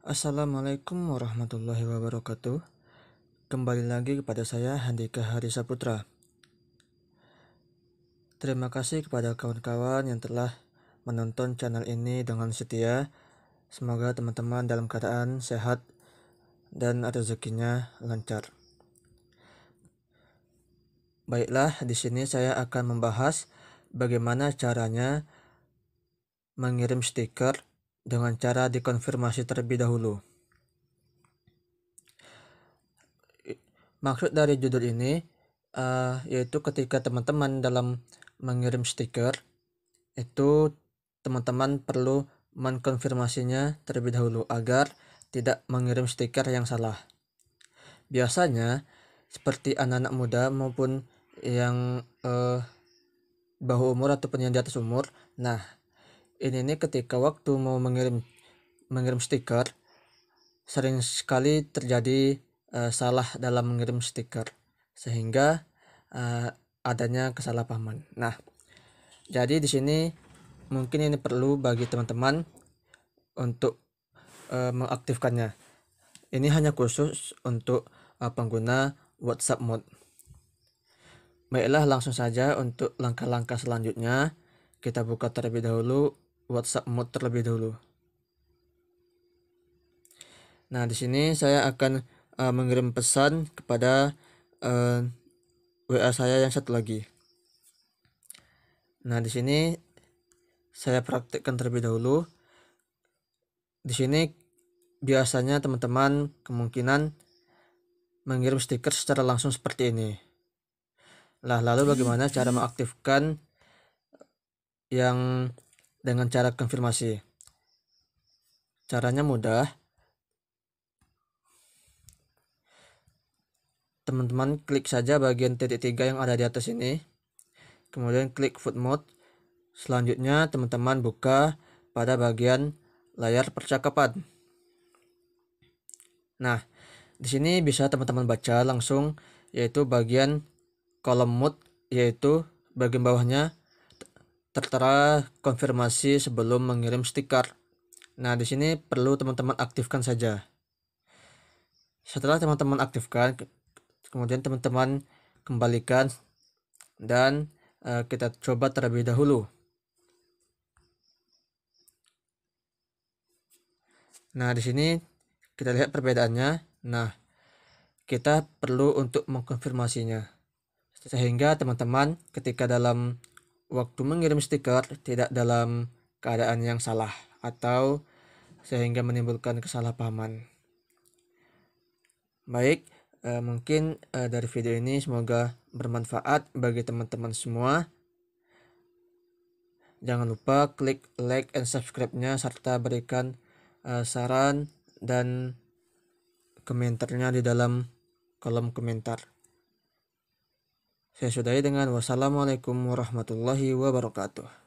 Assalamualaikum warahmatullahi wabarakatuh. Kembali lagi kepada saya Handika Harisa Putra Terima kasih kepada kawan-kawan yang telah menonton channel ini dengan setia. Semoga teman-teman dalam keadaan sehat dan rezekinya lancar. Baiklah, di sini saya akan membahas bagaimana caranya mengirim stiker dengan cara dikonfirmasi terlebih dahulu. Maksud dari judul ini uh, yaitu ketika teman-teman dalam mengirim stiker itu teman-teman perlu mengkonfirmasinya terlebih dahulu agar tidak mengirim stiker yang salah. Biasanya seperti anak-anak muda maupun yang uh, bahu umur ataupun yang di atas umur. Nah, ini nih ketika waktu mau mengirim mengirim stiker sering sekali terjadi uh, salah dalam mengirim stiker sehingga uh, adanya kesalahpahaman. Nah, jadi di sini mungkin ini perlu bagi teman-teman untuk uh, mengaktifkannya. Ini hanya khusus untuk uh, pengguna WhatsApp mode. Baiklah, langsung saja untuk langkah-langkah selanjutnya. Kita buka terlebih dahulu WhatsApp mode terlebih dahulu. Nah, di sini saya akan uh, mengirim pesan kepada uh, eh, WA saya yang satu lagi. Nah, di sini saya praktekkan terlebih dahulu. Di sini biasanya teman-teman kemungkinan mengirim stiker secara langsung seperti ini. Lah, lalu bagaimana cara mengaktifkan yang dengan cara konfirmasi. Caranya mudah. Teman-teman klik saja bagian titik tiga yang ada di atas ini. Kemudian klik foot mode. Selanjutnya teman-teman buka pada bagian layar percakapan. Nah, di sini bisa teman-teman baca langsung yaitu bagian kolom mode yaitu bagian bawahnya tertera konfirmasi sebelum mengirim stiker. Nah, di sini perlu teman-teman aktifkan saja. Setelah teman-teman aktifkan, kemudian teman-teman kembalikan dan uh, kita coba terlebih dahulu. Nah, di sini kita lihat perbedaannya. Nah, kita perlu untuk mengkonfirmasinya. Sehingga teman-teman ketika dalam waktu mengirim stiker tidak dalam keadaan yang salah atau sehingga menimbulkan kesalahpahaman. Baik, eh, mungkin eh, dari video ini semoga bermanfaat bagi teman-teman semua. Jangan lupa klik like and subscribe-nya serta berikan eh, saran dan komentarnya di dalam kolom komentar. Saya sudahi dengan wassalamualaikum warahmatullahi wabarakatuh.